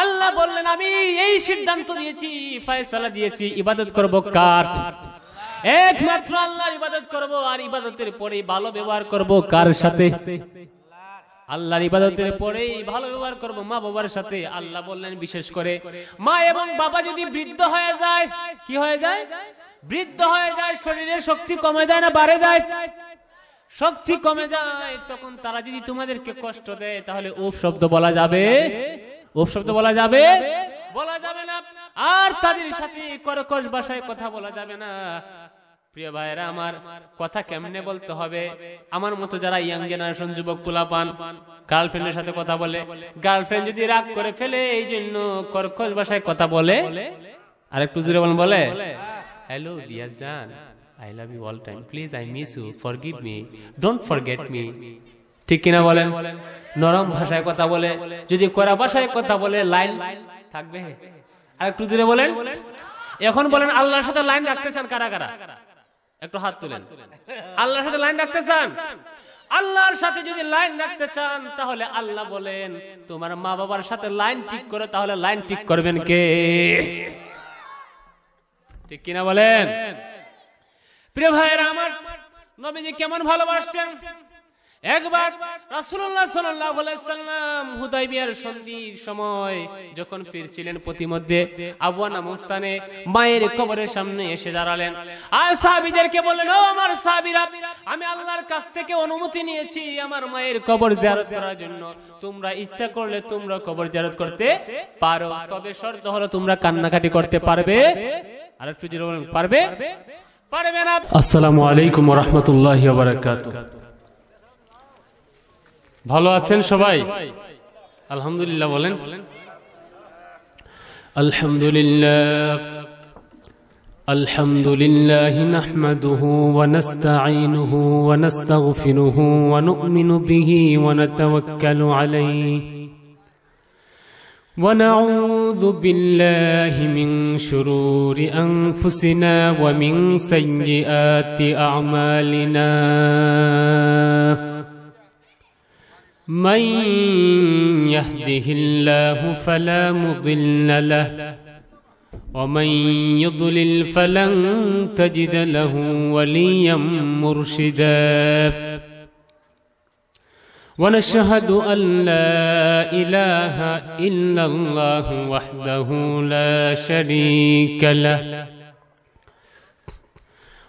আল্লাহ বললেন আমি এই সিদ্ধান্ত দিয়েছি ফায়সালা দিয়েছি ইবাদত করব কার একমাত্র আল্লাহর ইবাদত করব আর ইবাদতের পরেই ভালো ব্যবহার করব কার সাথে আল্লাহর ইবাদতের পরেই ভালো ব্যবহার করব মা বাবার সাথে আল্লাহ বললেন বিশেষ করে মা এবং বাবা যদি বৃদ্ধ হয়ে যায় কি হয়ে যায় বৃদ্ধ হয়ে যায় শরীরের শক্তি কমে যায় না বাড়ে যায় শক্তি কমে যায় তখন তারা যদি তোমাদেরকে কষ্ট দেয় তাহলে উফ শব্দ বলা যাবে শব্দ বলা যাবে বলা যাবে না আর তাদের সাথে করকশ ভাষায় কথা বলা যাবে না প্রিয় ভাইরা আমার কথা কেমনে বলতে হবে আমার মতো যারা ইয়াং জেনারেশন যুবক পোলা পান গার্লফ্রেন্ডের সাথে কথা বলে গার্লফ্রেন্ড যদি রাগ করে ফেলে এই জন্য কর্কশ ভাষায় কথা বলে আর একটু জুড়ে বলেন বলে হ্যালো ডিয়ার জান I love you all time please I miss you forgive me don't forget me ঠিক কিনা বলেন নরম ভাষায় কথা বলে যদি কড়া ভাষায় কথা বলে লাইন থাকবে আর একটু জুড়ে বলেন এখন বলেন আল্লাহর সাথে লাইন রাখতে চান কারা কারা একটু হাত তুলেন আল্লাহর সাথে লাইন রাখতে চান আল্লাহর সাথে যদি লাইন রাখতে চান তাহলে আল্লাহ বলেন তোমার মা বাবার সাথে লাইন ঠিক করে তাহলে লাইন ঠিক করবেন কে ঠিক কিনা বলেন প্রিয় ভাইয়েরা আমার নবীজি কেমন ভালোবাসতেন একবার রাসুল্লাহ সাল্লাল্লাহু আলাইহি সাল্লাম হুদায়বিয়ার সন্ধির সময় যখন ফিরছিলেন প্রতিমধ্যে আবুয়া নামক স্থানে মায়ের কবরের সামনে এসে দাঁড়ালেন আর সাহাবিদেরকে বললেন ও আমার সাহাবিরা আমি আল্লাহর কাছ থেকে অনুমতি নিয়েছি আমার মায়ের কবর জারত করার জন্য তোমরা ইচ্ছা করলে তোমরা কবর জারত করতে পারো তবে শর্ত হলো তোমরা কান্নাকাটি করতে পারবে আর একটু পারবে পারবে না আসসালামু আলাইকুম রহমতুল্লাহ রাহমাতুল্লাহি ভালো আছেন সবাই আলহামদুলিল্লাহ বলেন আলহামদুলিল্লাহ الحمد لله نحمده ونستعينه ونستغفره ونؤمن به ونتوكل عليه ونعوذ بالله من شرور أنفسنا ومن سيئات أعمالنا من يهده الله فلا مضل له ومن يضلل فلن تجد له وليا مرشدا ونشهد أن لا إله إلا الله وحده لا شريك له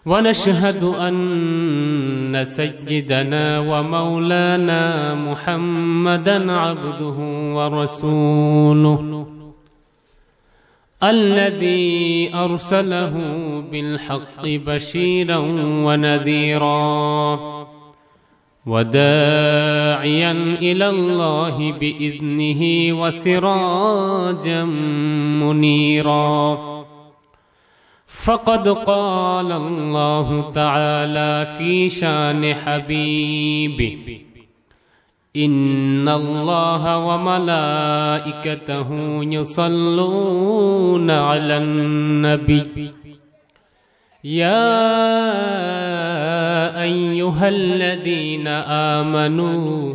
ونشهد أن سيدنا ومولانا محمدا عبده ورسوله الذي أرسله بالحق بشيرا ونذيرا وداعيا إلى الله بإذنه وسراجا منيرا فقد قال الله تعالى في شان حبيبه إن الله وملائكته يصلون على النبي يا أيها الذين آمنوا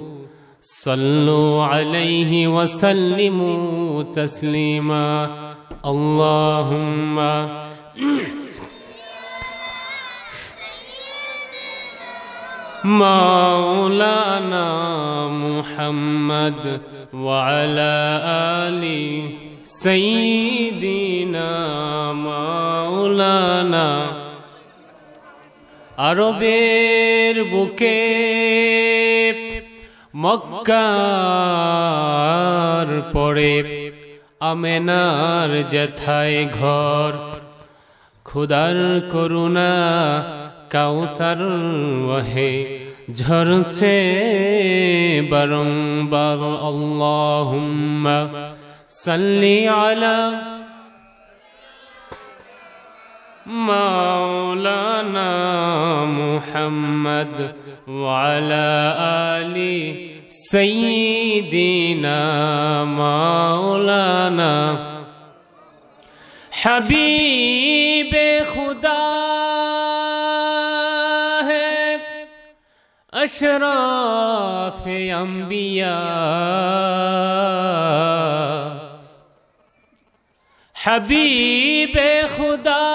صلوا عليه وسلموا تسليما اللهم مولانا محمد وعلى آل سيدنا مولانا আরবের বুকে মক্কার পরে আমেনার যেথায় ঘর খুদার করুণা কাউসার ওহে ঝরছে বারংবার আল্লাহুম্মা সাল্লি আলা মাওলানা মুহাম্মদ ওয়ালা আলি সাইয়্যিদিনা মাওলানা হাবিব اشراف انبیاء حبیب خدا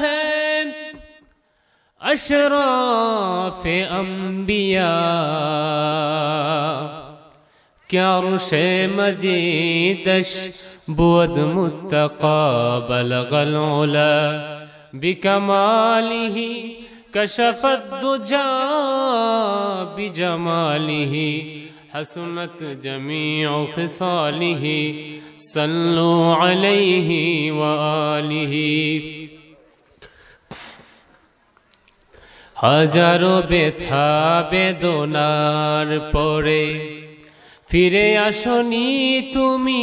ہے اشراف انبیاء کیا عرش مجیدش بود متقابل غلولا بکمالی ہی কশফত দুজা বিজমালিহি حسنت جميع خصاله صلوا عليه وآله হাজারো বেথা বেদনার পরে ফিরে আসনি তুমি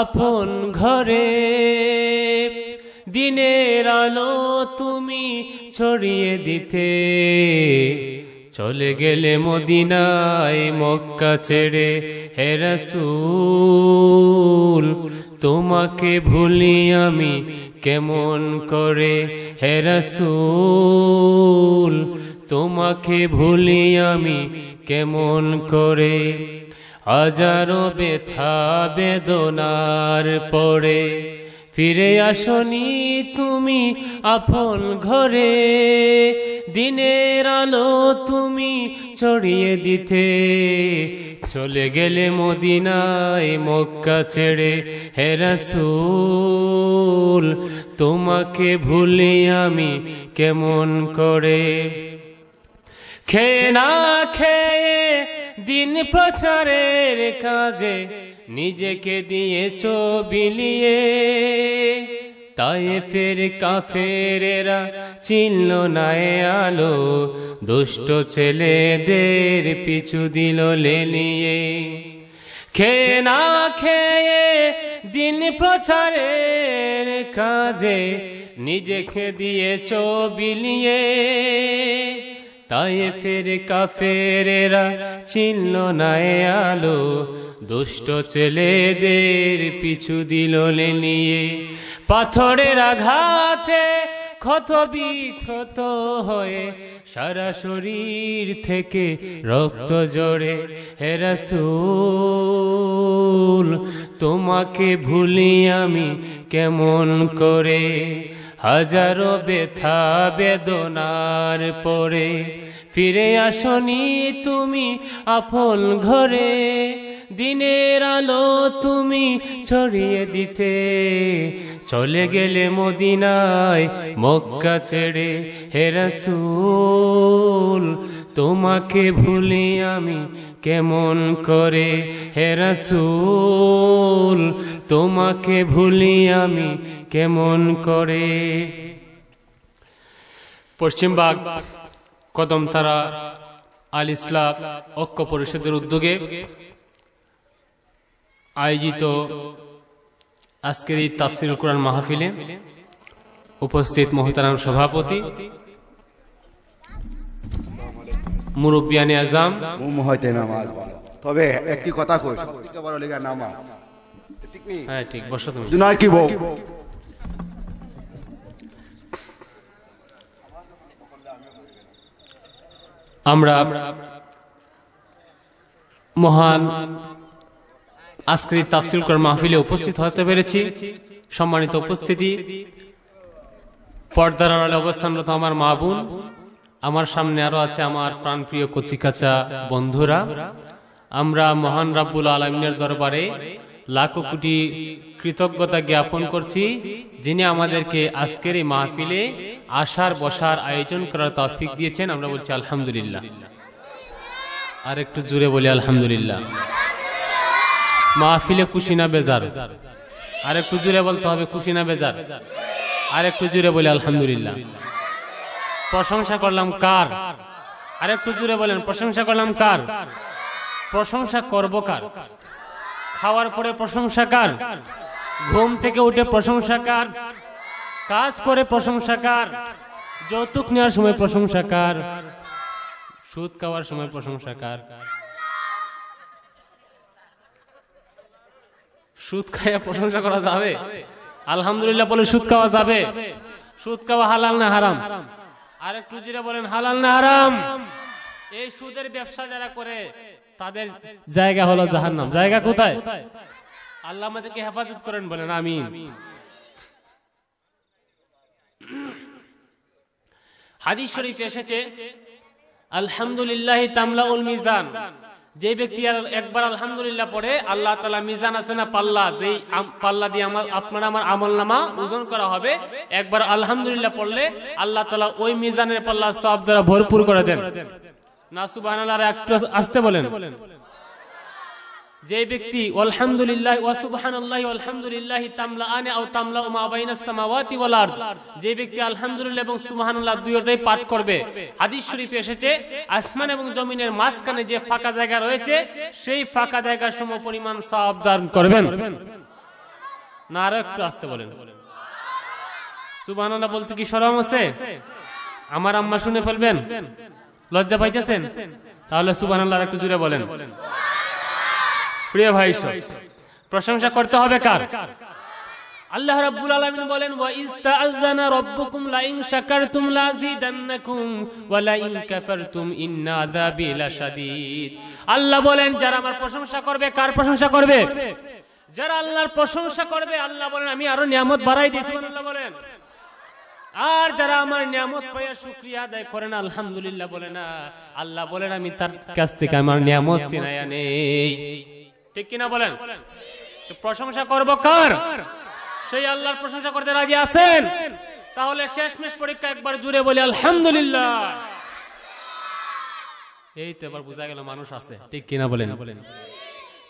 আপন ঘরে দিনের আলো তুমি ছড়িয়ে দিতে চলে গেলে মদিনায় মক্কা ছেড়ে হেরাসুল তোমাকে ভুলি আমি কেমন করে হেরাসুল তোমাকে ভুলি আমি কেমন করে হাজারো বেথা বেদনার পড়ে ফিরে আসনি তুমি আপন ঘরে দিনের আলো তুমি ছড়িয়ে দিতে চলে গেলে মদিনায় মক্কা ছেড়ে হেরাসুল তোমাকে ভুলে আমি কেমন করে খেয়ে না খেয়ে দিন প্রচারের কাজে নিজেকে দিয়েছ বিলিয়ে তাই ফের কাফেরেরা চিনল নায় আলো দুষ্ট ছেলেদের পিছু দিল লেলিয়ে খেয়ে না খেয়ে দিন প্রচারের কাজে নিজেকে দিয়েছ বিলিয়ে তাই ফের কাফেরেরা চিনল নায় আলো দুষ্ট ছেলেদের পিছু দিল নিয়ে পাথরের আঘাতে ক্ষত বিক্ষত হয়ে সারা শরীর থেকে রক্ত জড়ে হেরাস তোমাকে ভুলি আমি কেমন করে হাজারো ব্যথা বেদনার পরে ফিরে আসনি তুমি আপন ঘরে দিনের আলো তুমি ছড়িয়ে দিতে চলে গেলে মদিনায় মক্কা ছেড়ে হেরাসুল তোমাকে ভুলি আমি কেমন করে হেরাসুল তোমাকে ভুলি আমি কেমন করে পশ্চিমবাগ কদমতারা আল ইসলাম ঐক্য পরিষদের উদ্যোগে আয়োজিত আজকের এই তাফসিল কোরআন মাহফিলে উপস্থিত মহতারাম সভাপতি মুরব্বিয়ানে আজাম তবে একটি কথা কই হ্যাঁ ঠিক আমরা মহান আজকের এই তাফসিল কর মাহফিলে উপস্থিত হতে পেরেছি সম্মানিত উপস্থিতি পর্দার আড়ালে অবস্থানরত আমার মা বোন আমার সামনে আরো আছে আমার প্রাণপ্রিয় কচি কাচা বন্ধুরা আমরা মহান রাব্বুল আলমিনের দরবারে লাখো কোটি কৃতজ্ঞতা জ্ঞাপন করছি যিনি আমাদেরকে আজকের এই মাহফিলে আসার বসার আয়োজন করার তফিক দিয়েছেন আমরা বলছি আলহামদুলিল্লাহ আর একটু জুড়ে বলি আলহামদুলিল্লাহ মাহফিলে খুশি না বেজার আর একটু জুড়ে বলতে হবে খুশি না বেজার আর একটু জুড়ে বলে আলহামদুলিল্লাহ প্রশংসা করলাম কার আর একটু জুড়ে বলেন প্রশংসা করলাম কার প্রশংসা করব কার খাওয়ার পরে প্রশংসা কার ঘুম থেকে উঠে প্রশংসা কার কাজ করে প্রশংসা কার যৌতুক নেওয়ার সময় প্রশংসা কার সুদ খাওয়ার সময় প্রশংসা কার সুদ খাইয়া প্রশংসা করা যাবে আলহামদুলিল্লাহ বলে সুদ খাওয়া যাবে সুদ খাওয়া হালাল না হারাম আর একটু যেটা বলেন হালাল না হারাম এই সুদের ব্যবসা যারা করে তাদের জায়গা হলো জাহান্নাম জায়গা কোথায় আল্লাহ আমাদেরকে হেফাজত করেন বলেন আমি হাদিস শরীফ এসেছে আলহামদুলিল্লাহ তামলা উল মিজান যে ব্যক্তি একবার আলহামদুলিল্লাহ পড়ে আল্লাহ তালা মিজান আছে না পাল্লা যেই পাল্লা দিয়ে আমার আপনার আমার আমল নামা ওজন করা হবে একবার আলহামদুলিল্লাহ পড়লে আল্লাহ তালা ওই মিজানের পাল্লা সব দ্বারা ভরপুর করে দেন না সুবাহ আস্তে আসতে বলেন যে ব্যক্তি আলহামদুলিল্লাহ ওয়াসুবহান আল্লাহ আলহামদুলিল্লাহ এসেছে আসমান এবং জমিনের মাঝখানে যে ফাঁকা জায়গা রয়েছে সেই ফাঁকা জায়গার করবেন না একটু আসতে বলেন সুবহানাল্লাহ বলতে কি সরম আছে আমার আম্মা শুনে ফেলবেন লজ্জা পাইতেছেন তাহলে সুবহানাল্লাহ একটু জুড়ে বলেন প্রিয় ভাই প্রশংসা করতে হবে কার আল্লাহ রাব্বুল আলামিন বলেন ওয়া ইস্তাআযানা রাব্বুকুম লা ইন শাকারতুম লা যিদান্নাকুম ওয়া লা ইন কাফারতুম ইন্না আযাবি লা শাদীদ আল্লাহ বলেন যারা আমার প্রশংসা করবে কার প্রশংসা করবে যারা আল্লাহর প্রশংসা করবে আল্লাহ বলেন আমি আরো নিয়ামত বাড়াই দিছি আল্লাহ বলেন আর যারা আমার নিয়ামত পাইয়া শুকরিয়া আদায় করে না আলহামদুলিল্লাহ বলে না আল্লাহ বলেন আমি তার কাছ থেকে আমার নিয়ামত চিনায়া নেই ঠিক কিনা বলেন প্রশংসা করব কার সেই আল্লাহর প্রশংসা করতে রাজি আছেন তাহলে শেষমেশ পরীক্ষা একবার জুড়ে বলি আলহামদুলিল্লাহ এই তো এবার বোঝা গেল মানুষ আছে ঠিক কিনা বলেন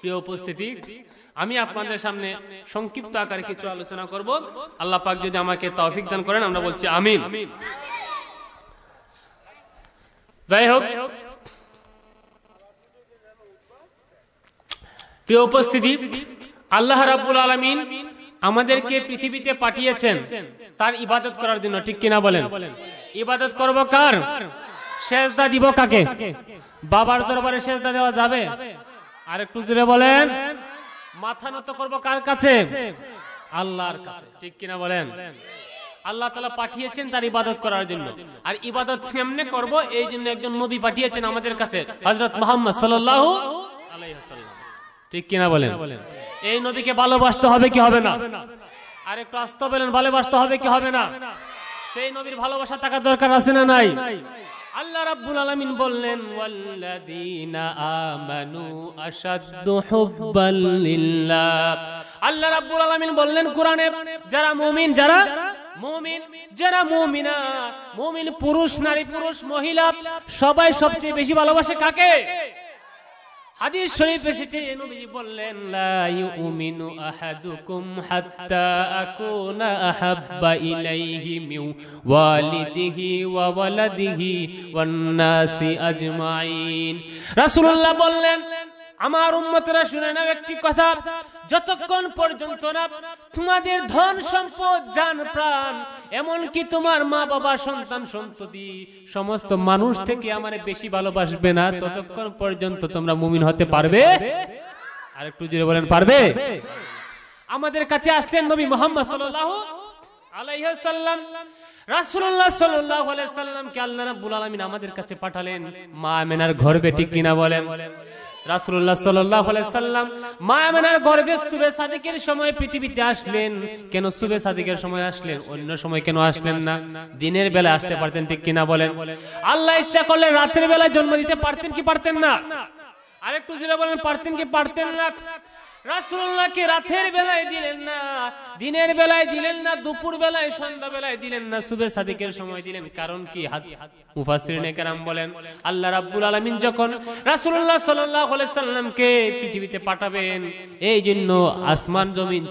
প্রিয় উপস্থিতি আমি আপনাদের সামনে সংক্ষিপ্ত আকারে কিছু আলোচনা করব আল্লাহ পাক যদি আমাকে তৌফিক দান করেন আমরা বলছি আমিন যাই হোক প্রিয় উপস্থিতি আল্লাহ রাব্বুল আলমিন আমাদেরকে পৃথিবীতে পাঠিয়েছেন তার ইবাদত করার জন্য ঠিক কিনা বলেন ইবাদত করব কার সেজদা দিব কাকে বাবার দরবারে সেজদা দেওয়া যাবে আর একটু জোরে বলেন মাথা নত করব কার কাছে আল্লাহর কাছে ঠিক কিনা বলেন আল্লাহ তালা পাঠিয়েছেন তার ইবাদত করার জন্য আর ইবাদত কেমনে করব এই জন্য একজন নবী পাঠিয়েছেন আমাদের কাছে হজরত মোহাম্মদ সাল্লাহ আলাইহাস ঠিক কিনা বলেন এই নবীকে ভালোবাসতে হবে কি হবে না আর একটু আসতে বলেন ভালোবাসতে হবে কি হবে না সেই নবীর ভালোবাসা থাকা দরকার আছে না নাই আল্লাহ রাব্বুল আলামিন বললেন ওয়াল্লাযীনা আমানু আশাদ্দু হুব্বাল লিল্লাহ আল্লাহ রাব্বুল আলামিন বললেন কোরআনে যারা মুমিন যারা মুমিন যারা মুমিনা মুমিন পুরুষ নারী পুরুষ মহিলা সবাই সবচেয়ে বেশি ভালোবাসে কাকে হাদিস শরীফ এসেছে নবীজি বললেন লা ইউমিনু আহাদুকুম হাত্তা আকুনা আহাব্বা ইলাইহি মিন ওয়ালিদিহি ওয়া ওয়ালাদিহি ওয়ান নাসি আজমাইন রাসূলুল্লাহ বললেন আমার উম্মতরা শুনে নাও একটি কথা যতক্ষণ পর্যন্ত না তোমাদের ধন সম্পদ যান প্রাণ এমনকি তোমার মা বাবা সন্তান সন্ততি সমস্ত মানুষ থেকে আমারে বেশি ভালোবাসবে না ততক্ষণ পর্যন্ত তোমরা মুমিন হতে পারবে আর একটু জোরে বলেন পারবে আমাদের কাছে আসলেন নবী মোহাম্মদ সাল্লাহ আলাইহাল্লাম রাসুল্লাহ সাল্লাম কে আল্লাহ রাবুল আলমিন আমাদের কাছে পাঠালেন মা আমেনার ঘর বেটি কিনা বলেন রাসুল্লাহ সাল্লাম মায়ামেনার গর্ভে সুবে সাদিকের সময় পৃথিবীতে আসলেন কেন সুবে সাদিকের সময় আসলেন অন্য সময় কেন আসলেন না দিনের বেলা আসতে পারতেন ঠিক কিনা বলেন আল্লাহ ইচ্ছা করলে রাতের বেলায় জন্ম দিতে পারতেন কি পারতেন না আরেকটু জুড়ে বলেন পারতেন কি পারতেন না রাসুল্লাহকে রাতের বেলায় দিলেন না দিনের বেলায় দিলেন না দুপুর বেলায় সন্ধ্যা বেলায় দিলেন না সুবে সাদিকের সময় দিলেন কারণ কি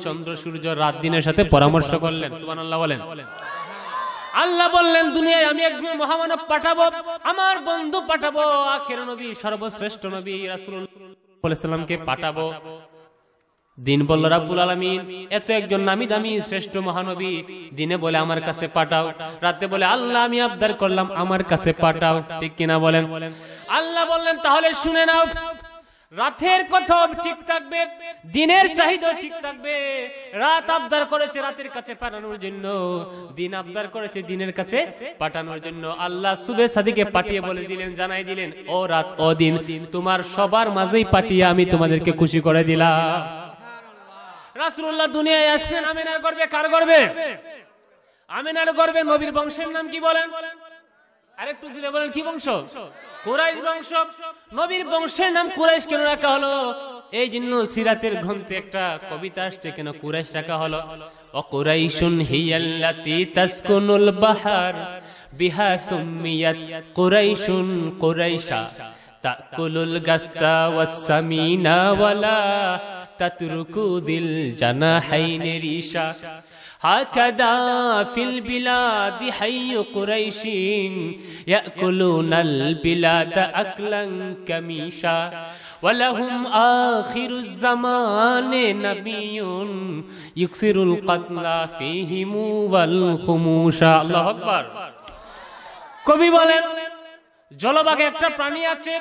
চন্দ্র সূর্য রাত দিনের সাথে পরামর্শ করলেন বলেন আল্লাহ বললেন দুনিয়ায় আমি একজন মহামানব পাঠাবো আমার বন্ধু পাঠাবো আখের নবী সর্বশ্রেষ্ঠ নবী রাসুল্লাহ সাল্লামকে পাঠাবো দিন বলল রাবুল আলমিন এত একজন নামি দামি শ্রেষ্ঠ মহানবী দিনে বলে আমার কাছে পাঠাও রাতে বলে আল্লাহ আমি আবদার করলাম আমার কাছে পাঠাও ঠিক কিনা বলেন আল্লাহ বললেন তাহলে শুনে নাও রাতের কথা ঠিক থাকবে দিনের চাহিদা ঠিক থাকবে রাত আবদার করেছে রাতের কাছে পাঠানোর জন্য দিন আবদার করেছে দিনের কাছে পাঠানোর জন্য আল্লাহ সুবে সাদিকে পাঠিয়ে বলে দিলেন জানাই দিলেন ও রাত ও দিন তোমার সবার মাঝেই পাঠিয়ে আমি তোমাদেরকে খুশি করে দিলাম রাসুল্লাহ দুনিয়ায় আসবেন আমিনার গর্বে কার গর্বে আমিনার গর্বে নবীর বংশের নাম কি বলেন আরেকটু জুড়ে বলেন কি বংশ কোরাইশ বংশ নবীর বংশের নাম কুরাইশ কেন রাখা হলো এই জন্য সিরাতের গ্রন্থে একটা কবিতা আসছে কেন কুরাইশ রাখা হলো অকুরাইশুন হিয়াল্লাতি তাসকুনুল বাহার বিহা সুমিয়াত কুরাইশুন কুরাইশা তাকুলুল গাসা ওয়াস ওয়ালা তাতরুকু দিল জানা হাইনের ঈশা হাকাদা ফিল বিলাদি হাইয়ু কুরাইশিন ইয়াকুলুনাল বিলাদ আকলান কামিশা ওয়ালাহুম আখিরুজ জামানে নাবিয়ুন ইউকসিরুল কাতলা ফিহিমু ওয়াল খুমুশা আল্লাহু আকবার কবি বলেন জলবাগে একটা প্রাণী আছে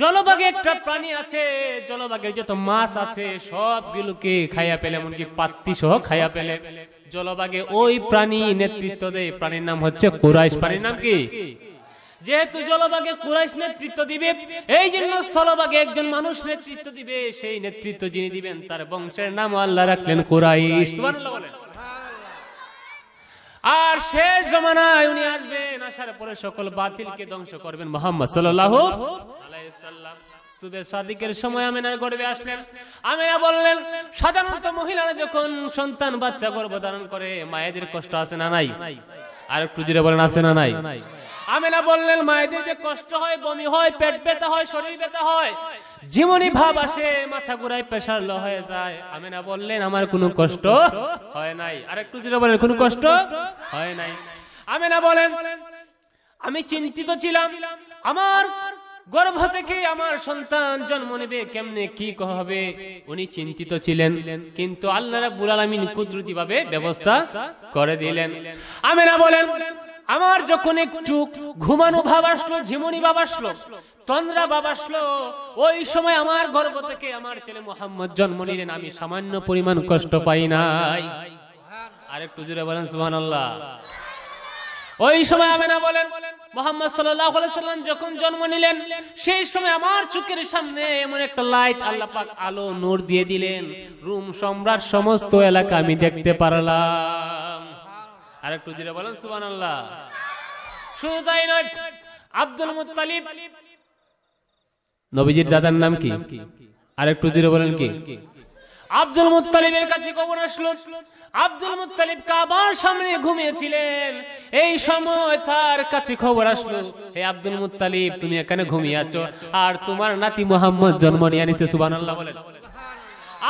জলবাগে একটা প্রাণী আছে জলবাগের যত মাছ আছে সবগুলোকে খাইয়া পেলে এমনকি পাত্তি সহ খাইয়া পেলে জলবাগে ওই প্রাণী নেতৃত্ব দেয় প্রাণীর নাম হচ্ছে কুরাইশ প্রাণীর নাম কি যেহেতু জলবাগে কুরাইশ নেতৃত্ব দিবে এই জন্য স্থলভাগে একজন মানুষ নেতৃত্ব দিবে সেই নেতৃত্ব যিনি দিবেন তার বংশের নাম আল্লাহ রাখলেন কুরাইশ তোমার বলেন আর শেষ জমানায় উনি আসবেন আসার পরে সকল কে ধ্বংস করবেন মোহাম্মদ সাল্লাহ সাধারণত মহিলারা যখন সন্তান বাচ্চা করে মায়েদের কষ্ট আছে না নাই আর একটু জুড়ে বলেন আছে না নাই আমেনা বললেন মায়েদের যে কষ্ট হয় বমি হয় পেট ব্যথা হয় শরীর ব্যথা হয় জীবনী ভাব আসে মাথা ঘুরায় প্রেশার ল হয়ে যায় আমেনা বললেন আমার কোনো কষ্ট হয় নাই আর একটু যেটা বলেন কোনো কষ্ট হয় নাই আমেনা বলেন আমি চিন্তিত ছিলাম আমার গর্ভ থেকে আমার সন্তান জন্ম নেবে কেমনে কি হবে উনি চিন্তিত ছিলেন কিন্তু আল্লাহ রাব্বুল আলামিন কুদরতি ভাবে ব্যবস্থা করে দিলেন আমেনা বলেন আমার যখন একটু ঘুমানো ভাব আসলো ঝিমুনি ভাব আসলো তন্দ্রা ভাব আসলো ওই সময় আমার গর্ব থেকে আমার ছেলে মোহাম্মদ জন্ম নিলেন আমি সামান্য পরিমাণ কষ্ট পাই নাই আর একটু জুড়ে বলেন সুহান ওই সময় আমেনা বলেন মোহাম্মদ সাল্লাম যখন জন্ম নিলেন সেই সময় আমার চোখের সামনে এমন একটা লাইট আল্লাহ পাক আলো নূর দিয়ে দিলেন রুম সম্রাট সমস্ত এলাকা আমি দেখতে পারলাম আর একটু জিরে বলেন সুবান আল্লাহ শুধু তাই নয় আব্দুল মুতালিব নবীজির দাদার নাম কি আর একটু জিরে বলেন কি আব্দুল মুতালিবের কাছে কবর আসলো আব্দুল মুতালিব কাবার সামনে ঘুমিয়েছিলেন এই সময় তার কাছে খবর আসলো হে আব্দুল মুতালিব তুমি এখানে ঘুমিয়ে আছো আর তোমার নাতি মোহাম্মদ জন্ম নিয়ে নিছে সুবান আল্লাহ বলেন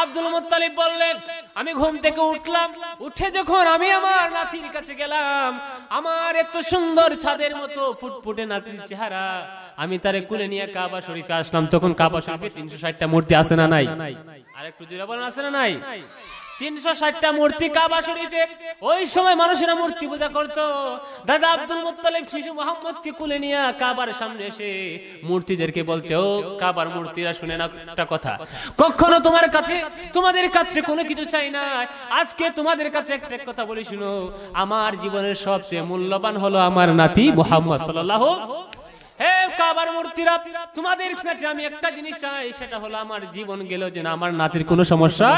আব্দুল মুতালিব বললেন আমি ঘুম থেকে উঠলাম উঠে যখন আমি আমার নাতির কাছে গেলাম আমার এত সুন্দর ছাদের মতো ফুটফুটে নাতির চেহারা আমি তারে কুলে নিয়ে কাবা শরীফে আসলাম তখন কাবা শরীফে তিনশো ষাটটা মূর্তি আছে না নাই আর একটু জুড়ে বলেন আছে না নাই তিনশো ষাটটা মূর্তি কাবা শরীফে ওই সময় মানুষেরা মূর্তি পূজা করত দাদা আব্দুল মুতালিব শিশু মোহাম্মদকে কুলে নিয়ে কাবার সামনে এসে মূর্তিদেরকে বলছে ও কাবার মূর্তিরা শুনে না একটা কথা কখনো তোমার কাছে তোমাদের কাছে কোনো কিছু চাই না আজকে তোমাদের কাছে একটা কথা বলি শুনো আমার জীবনের সবচেয়ে মূল্যবান হলো আমার নাতি মোহাম্মদ সাল্লাহ হে কাবার মূর্তিরা তোমাদের কাছে আমি একটা জিনিস চাই সেটা হলো আমার জীবন গেলেও যেন আমার নাতির কোনো সমস্যা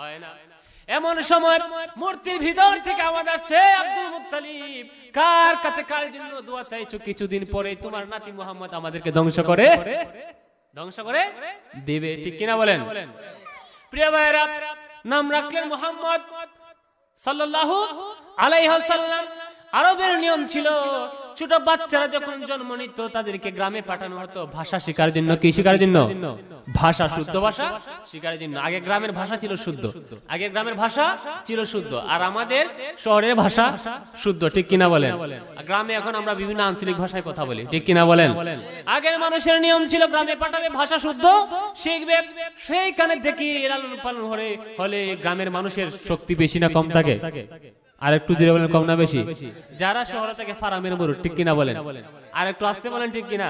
হয় না এমন সময় মূর্তির ভিতর থেকে আওয়াজ আসছে আব্দুল মুতালিব কার কাছে কার জন্য দোয়া চাইছো কিছুদিন পরে তোমার নাতি মোহাম্মদ আমাদেরকে ধ্বংস করে ধ্বংস করে দেবে ঠিক কিনা বলেন প্রিয় ভাইরা নাম রাখলেন মোহাম্মদ সাল্লাল্লাহু আলাইহি সাল্লাম আরবের নিয়ম ছিল ছোট বাচ্চারা যখন জন্ম নিত তাদেরকে গ্রামে পাঠানো হতো ভাষা শিকার জন্য কি শেখার জন্য ভাষা শুদ্ধ ভাষা শেখার জন্য আগে গ্রামের ভাষা ছিল শুদ্ধ আগে গ্রামের ভাষা ছিল শুদ্ধ আর আমাদের শহরের ভাষা শুদ্ধ ঠিক কিনা বলেন গ্রামে এখন আমরা বিভিন্ন আঞ্চলিক ভাষায় কথা বলি ঠিক কিনা বলেন আগের মানুষের নিয়ম ছিল গ্রামে পাঠাবে ভাষা শুদ্ধ শিখবে সেইখানে দেখি লালন পালন হলে গ্রামের মানুষের শক্তি বেশি না কম থাকে আর একটু জোরে বলেন কম না বেশি যারা শহরে থাকে ফারামের মরুর ঠিক কিনা বলেন আর একটু আসতে বলেন ঠিক কিনা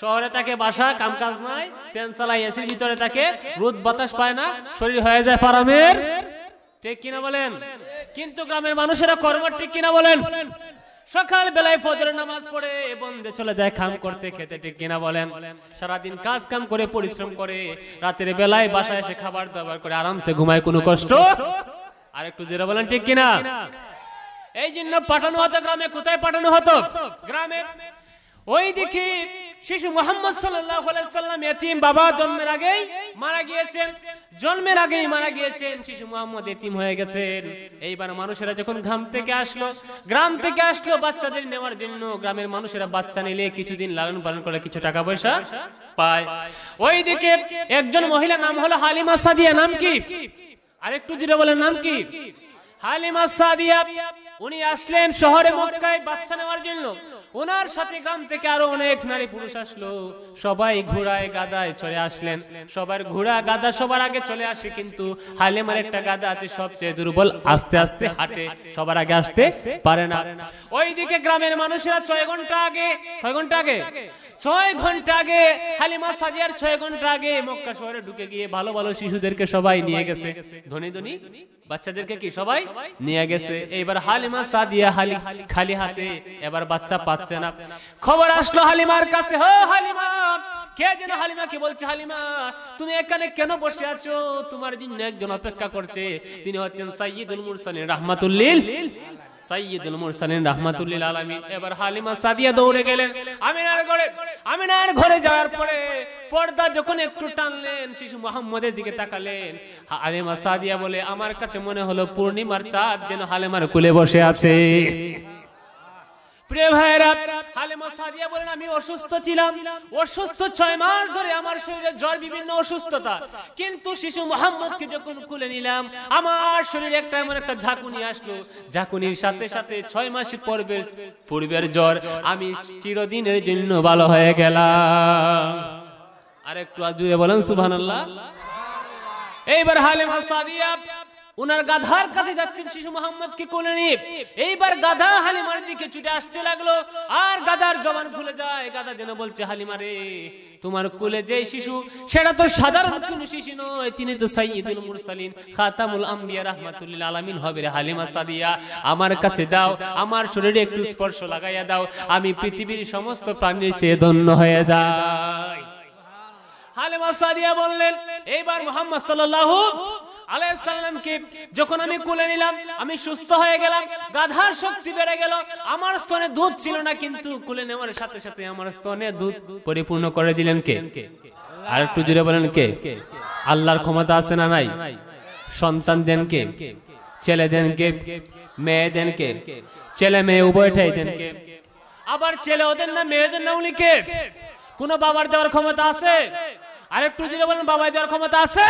শহরে থাকে বাসা কামকাজ নাই ফ্যান চালাই এসির ভিতরে থাকে রোদ বাতাস পায় না শরীর হয়ে যায় ফারামের ঠিক কিনা বলেন কিন্তু গ্রামের মানুষেরা কর্ম ঠিক কিনা বলেন সকাল বেলায় ফজরের নামাজ পড়ে বন্ধে চলে যায় খাম করতে খেতে ঠিক কিনা বলেন সারাদিন কাজ কাম করে পরিশ্রম করে রাতের বেলায় বাসায় এসে খাবার দাবার করে আরামসে ঘুমায় কোনো কষ্ট আর একটু জেরা বলেন ঠিক কিনা এই জন্য পাঠানো হতো গ্রামে কোথায় পাঠানো হতো গ্রামে ওই দেখি শিশু মোহাম্মদ সাল্লাম এতিম বাবা জন্মের আগেই মারা গিয়েছেন জন্মের আগেই মারা গিয়েছেন শিশু মোহাম্মদ এতিম হয়ে গেছেন এইবার মানুষেরা যখন গ্রাম থেকে আসলো গ্রাম থেকে আসলো বাচ্চাদের নেওয়ার জন্য গ্রামের মানুষেরা বাচ্চা নিলে কিছুদিন লালন পালন করে কিছু টাকা পয়সা পায় ওইদিকে একজন মহিলা নাম হলো হালিমা সাদিয়া নাম কি আরেকটু যেটা বলেন নাম কি হালিমা সাদিয়া উনি আসলেন শহরে মক্কায় বাচ্চা নেওয়ার জন্য ওনার সাথে গ্রাম থেকে আরো অনেক নারী পুরুষ আসলো সবাই ঘোড়ায় গাদায় চলে আসলেন সবার ঘোড়া গাদা সবার আগে চলে আসে কিন্তু হালেমার একটা গাদা আছে সবচেয়ে দুর্বল আস্তে আস্তে হাঁটে সবার আগে আসতে পারে না ওইদিকে গ্রামের মানুষেরা ছয় ঘন্টা আগে ছয় ঘন্টা আগে ছয় ঘন্টা আগে হালিমা সাজিয়ার ছয় ঘন্টা আগে মক্কা শহরে ঢুকে গিয়ে ভালো ভালো শিশুদেরকে সবাই নিয়ে গেছে ধনী ধনী বাচ্চাদেরকে কি সবাই নিয়ে গেছে এবার হালিমা সাদিয়া খালি হাতে এবার বাচ্চা পাঁচ পাচ্ছে না খবর আসলো হালিমার কাছে কে যেন হালিমাকে বলছে হালিমা তুমি এখানে কেন বসে আছো তোমার জন্য একজন অপেক্ষা করছে তিনি হচ্ছেন সাইয়দুল মুরসালিন রাহমাতুল্লিল আমিনার ঘরে যাওয়ার পরে পর্দা যখন একটু টানলেন শিশু মোহাম্মদের দিকে তাকালেন হালিমা সাদিয়া বলে আমার কাছে মনে হলো পূর্ণিমার চাঁদ যেন হালিমার কুলে বসে আছে ঝাঁকুনি আসলো ঝাঁকুনির সাথে সাথে ছয় পর্বের পূর্বের জ্বর আমি চিরদিনের জন্য ভালো হয়ে গেলাম আর একটু আজুয়ে বলেন সুভান এইবার হালেমা সাদিয়া উনার গাধার কাছে যাচ্ছেন শিশু মোহাম্মদ কে কোলে নিয়ে এইবার গাধা হালিমার দিকে ছুটে আসতে লাগলো আর গাধার জবান খুলে যায় গাধা যেন বলছে হালিমারে তোমার কোলে যে শিশু সেটা তো সাধারণ কোন শিশু নয় তিনি তো সাইয়েদুল মুরসালিন খাতামুল আম্বিয়া রাহমাতুল আলামিন হবে হালিমা সাদিয়া আমার কাছে দাও আমার শরীরে একটু স্পর্শ লাগাইয়া দাও আমি পৃথিবীর সমস্ত প্রাণীর চেয়ে ধন্য হয়ে যায় হালিমা সাদিয়া বললেন এইবার মোহাম্মদ সাল্লাল্লাহু আলাইসাল্লামকে যখন আমি কুলে নিলাম আমি সুস্থ হয়ে গেলাম গাধার শক্তি বেড়ে গেল আমার স্তনে দুধ ছিল না কিন্তু কুলে নেওয়ার সাথে সাথে আমার স্তনে দুধ পরিপূর্ণ করে দিলেন কে আর একটু জুড়ে বলেন কে আল্লাহর ক্ষমতা আছে না নাই সন্তান দেন কে ছেলে দেন কে মেয়ে দেন কে ছেলে মেয়ে উভয়টাই দেন কে আবার ছেলে ওদের না মেয়েদের না উনি কে কোনো বাবার দেওয়ার ক্ষমতা আছে আর একটু জুড়ে বলেন বাবাই দেওয়ার ক্ষমতা আছে